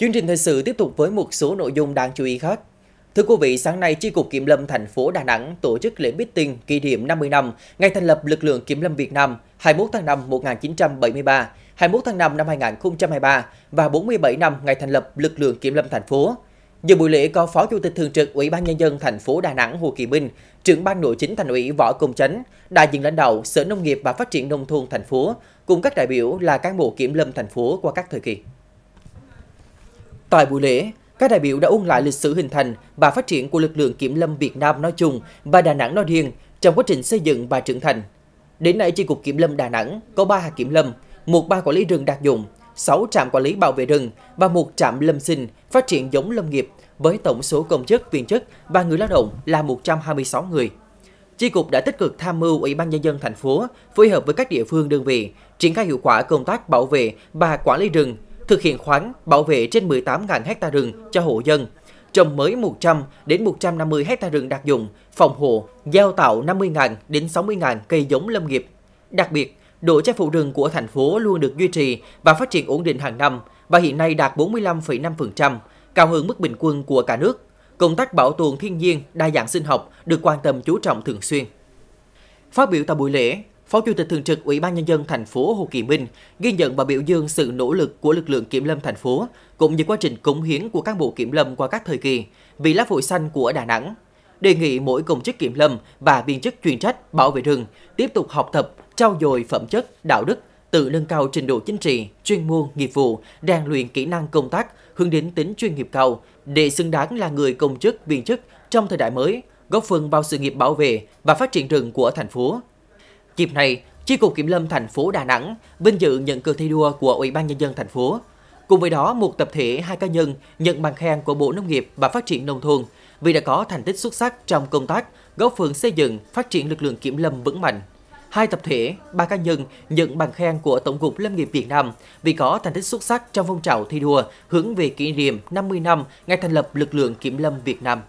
Chương trình thời sự tiếp tục với một số nội dung đáng chú ý khác. Thưa quý vị, sáng nay, Chi cục Kiểm lâm thành phố Đà Nẵng tổ chức lễ meeting kỷ niệm 50 năm ngày thành lập lực lượng Kiểm lâm Việt Nam 21 tháng 5 1973, 21 tháng 5 năm 2023 và 47 năm ngày thành lập lực lượng Kiểm lâm thành phố. Dự buổi lễ có Phó Chủ tịch Thường trực Ủy ban Nhân dân thành phố Đà Nẵng Hồ Kỳ Minh, trưởng ban nội chính thành ủy Võ Công Chánh, đại diện lãnh đạo Sở Nông nghiệp và Phát triển Nông thôn thành phố, cùng các đại biểu là cán bộ kiểm lâm thành phố qua các thời kỳ. Tại buổi lễ, các đại biểu đã ôn lại lịch sử hình thành và phát triển của lực lượng kiểm lâm Việt Nam nói chung và Đà Nẵng nói riêng trong quá trình xây dựng và trưởng thành. Đến nay, Chi cục Kiểm lâm Đà Nẵng có 3 hạt kiểm lâm, một ban quản lý rừng đặc dụng, 6 trạm quản lý bảo vệ rừng và một trạm lâm sinh phát triển giống lâm nghiệp với tổng số công chức, viên chức và người lao động là 126 người. Chi cục đã tích cực tham mưu Ủy ban nhân dân thành phố phối hợp với các địa phương đơn vị triển khai hiệu quả công tác bảo vệ và quản lý rừng thực hiện khoán bảo vệ trên 18.000 ha rừng cho hộ dân, trồng mới 100 đến 150 ha rừng đặc dụng, phòng hộ, gieo tạo 50.000 đến 60.000 cây giống lâm nghiệp. Đặc biệt, độ che phủ rừng của thành phố luôn được duy trì và phát triển ổn định hàng năm và hiện nay đạt 45,5%, cao hơn mức bình quân của cả nước. Công tác bảo tồn thiên nhiên, đa dạng sinh học được quan tâm chú trọng thường xuyên. Phát biểu tại buổi lễ, Phó Chủ tịch thường trực Ủy ban nhân dân thành phố Hồ Kỳ Minh ghi nhận và biểu dương sự nỗ lực của lực lượng kiểm lâm thành phố cũng như quá trình cống hiến của các bộ kiểm lâm qua các thời kỳ vì lá phổi xanh của Đà Nẵng. Đề nghị mỗi công chức kiểm lâm và viên chức chuyên trách bảo vệ rừng tiếp tục học tập, trau dồi phẩm chất, đạo đức, tự nâng cao trình độ chính trị, chuyên môn, nghiệp vụ, rèn luyện kỹ năng công tác, hướng đến tính chuyên nghiệp cao để xứng đáng là người công chức viên chức trong thời đại mới, góp phần vào sự nghiệp bảo vệ và phát triển rừng của thành phố Dịp này, Chi cục Kiểm lâm thành phố Đà Nẵng vinh dự nhận cờ thi đua của Ủy ban nhân dân thành phố. Cùng với đó, một tập thể hai cá nhân nhận bằng khen của Bộ Nông nghiệp và Phát triển nông thôn vì đã có thành tích xuất sắc trong công tác góp phần xây dựng phát triển lực lượng kiểm lâm vững mạnh. Hai tập thể, ba cá nhân nhận bằng khen của Tổng cục Lâm nghiệp Việt Nam vì có thành tích xuất sắc trong phong trào thi đua hướng về kỷ niệm 50 năm ngày thành lập lực lượng kiểm lâm Việt Nam.